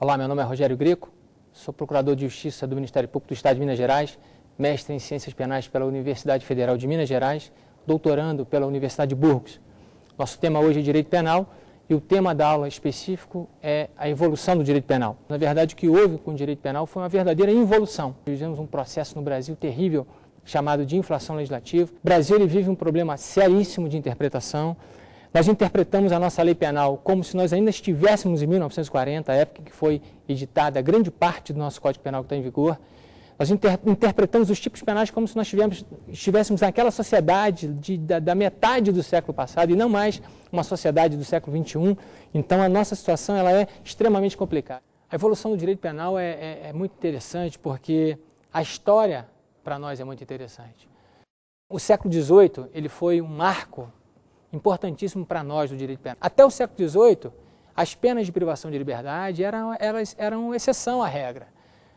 Olá, meu nome é Rogério Greco, sou procurador de Justiça do Ministério Público do Estado de Minas Gerais, mestre em Ciências Penais pela Universidade Federal de Minas Gerais, doutorando pela Universidade de Burgos. Nosso tema hoje é Direito Penal e o tema da aula específico é a evolução do direito penal. Na verdade, o que houve com o direito penal foi uma verdadeira involução. Vivemos um processo no Brasil terrível chamado de inflação legislativa. O Brasil vive um problema seríssimo de interpretação. Nós interpretamos a nossa lei penal como se nós ainda estivéssemos em 1940, a época em que foi editada grande parte do nosso Código Penal que está em vigor. Nós inter interpretamos os tipos penais como se nós estivéssemos naquela sociedade de, da, da, metade do século passado e não mais uma sociedade do século XXI. Então, a nossa situação ela é extremamente complicada. A evolução do direito penal é, é, é muito interessante porque a história, para nós, é muito interessante. O século XVIII ele foi um marco importantíssimo para nós do direito penal. Até o século XVIII, as penas de privação de liberdade eram, elas eram exceção à regra.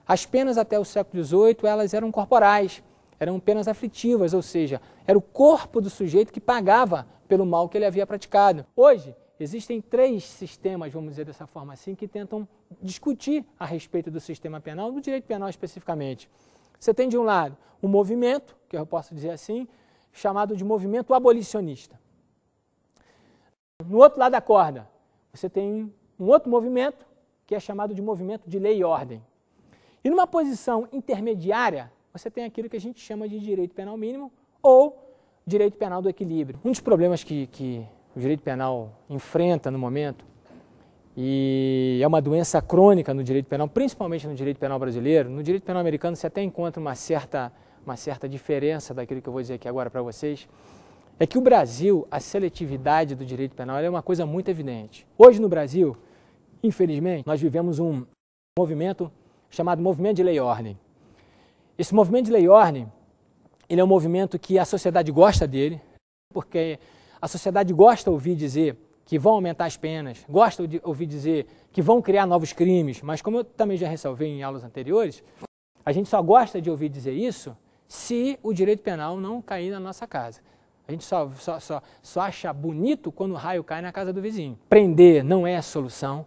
As penas até o século XVIII elas eram corporais, eram penas aflitivas, ou seja, era o corpo do sujeito que pagava pelo mal que ele havia praticado. Hoje, Existem três sistemas, vamos dizer dessa forma assim, que tentam discutir a respeito do sistema penal, do direito penal especificamente. Você tem, de um lado, um movimento, que eu posso dizer assim, chamado de movimento abolicionista. No outro lado da corda, você tem um outro movimento que é chamado de movimento de lei e ordem. E numa posição intermediária, você tem aquilo que a gente chama de direito penal mínimo ou direito penal do equilíbrio. Um dos problemas que, que o direito penal enfrenta no momento, e é uma doença crônica no direito penal, principalmente no direito penal brasileiro, no direito penal americano você até encontra uma certa, uma certa diferença daquilo que eu vou dizer aqui agora para vocês, é que o Brasil, a seletividade do direito penal é uma coisa muito evidente. Hoje no Brasil, infelizmente, nós vivemos um movimento chamado Movimento de Lei e Ordem. Esse movimento de Lei e Ordem, ele é um movimento que a sociedade gosta dele, porque a sociedade gosta de ouvir dizer que vão aumentar as penas, gosta de ouvir dizer que vão criar novos crimes, mas como eu também já ressalvei em aulas anteriores, a gente só gosta de ouvir dizer isso se o direito penal não cair na nossa casa. A gente só, só, só, só acha bonito quando o raio cai na casa do vizinho. Prender não é a solução.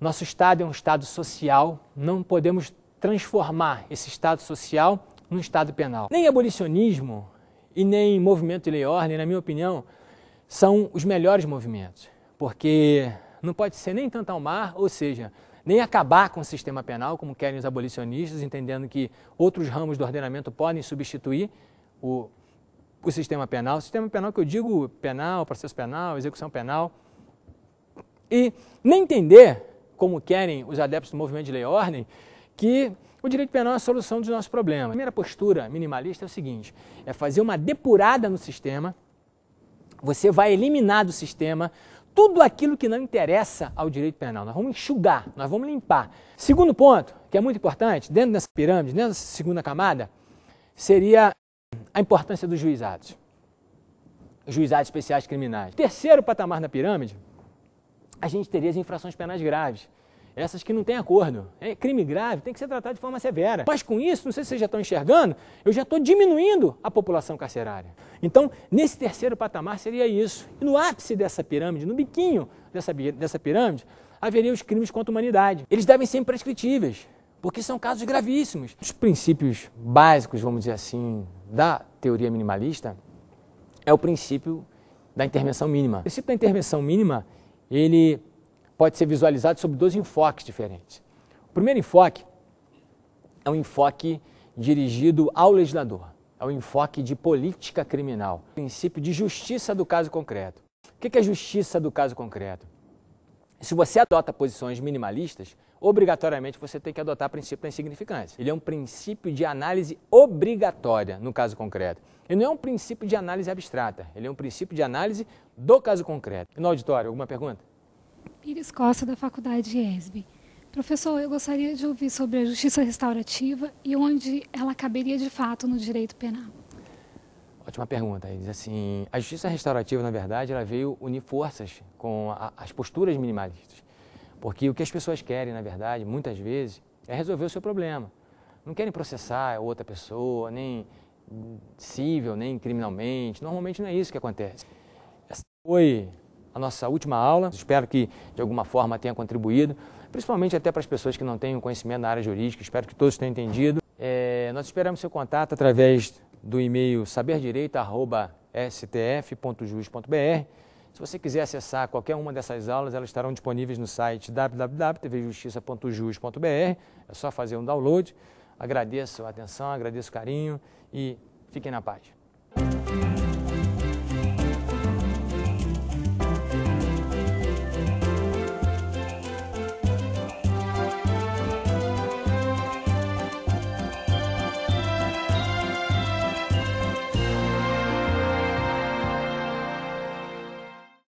Nosso Estado é um Estado social, não podemos transformar esse Estado social num Estado penal. Nem abolicionismo e nem movimento de lei e ordem, na minha opinião, são os melhores movimentos, porque não pode ser nem tanto ao mar, ou seja, nem acabar com o sistema penal, como querem os abolicionistas, entendendo que outros ramos do ordenamento podem substituir o o sistema penal, sistema penal que eu digo penal, processo penal, execução penal, e nem entender, como querem os adeptos do movimento de lei e ordem, que o direito penal é a solução dos nossos problemas. A primeira postura minimalista é o seguinte: é fazer uma depurada no sistema. Você vai eliminar do sistema tudo aquilo que não interessa ao direito penal. Nós vamos enxugar, nós vamos limpar. Segundo ponto, que é muito importante, dentro dessa pirâmide, dentro dessa segunda camada, seria a importância dos juizados, juizados especiais criminais. Terceiro patamar na pirâmide, a gente teria as infrações penais graves, essas que não têm acordo. É crime grave, tem que ser tratado de forma severa. Mas com isso, não sei se vocês já estão enxergando, eu já estou diminuindo a população carcerária. Então, nesse terceiro patamar seria isso. E no ápice dessa pirâmide, no biquinho dessa, dessa pirâmide, haveria os crimes contra a humanidade. Eles devem ser imprescritíveis porque são casos gravíssimos. Os princípios básicos, vamos dizer assim, da teoria minimalista é o princípio da intervenção mínima. O princípio da intervenção mínima, ele pode ser visualizado sob dois enfoques diferentes. O primeiro enfoque é um enfoque dirigido ao legislador, é um enfoque de política criminal, princípio de justiça do caso concreto. O que é justiça do caso concreto? se você adota posições minimalistas, obrigatoriamente você tem que adotar o princípio da insignificância. Ele é um princípio de análise obrigatória no caso concreto. Ele não é um princípio de análise abstrata, ele é um princípio de análise do caso concreto. E no auditório, alguma pergunta? Pires Costa, da Faculdade ESB. Professor, eu gostaria de ouvir sobre a justiça restaurativa e onde ela caberia de fato no direito penal. Ótima pergunta. Ele diz assim, a justiça restaurativa, na verdade, ela veio unir forças com a, as posturas minimalistas. Porque o que as pessoas querem, na verdade, muitas vezes, é resolver o seu problema. Não querem processar outra pessoa, nem civil, nem criminalmente. Normalmente não é isso que acontece. Essa foi a nossa última aula. Espero que, de alguma forma, tenha contribuído, principalmente até para as pessoas que não têm conhecimento na área jurídica. Espero que todos tenham entendido. É, nós esperamos seu contato através do e-mail saberdireita.stf.jus.br. Se você quiser acessar qualquer uma dessas aulas, elas estarão disponíveis no site www.tvjustiça.jus.br. É só fazer um download. Agradeço a atenção, agradeço o carinho e fiquem na paz.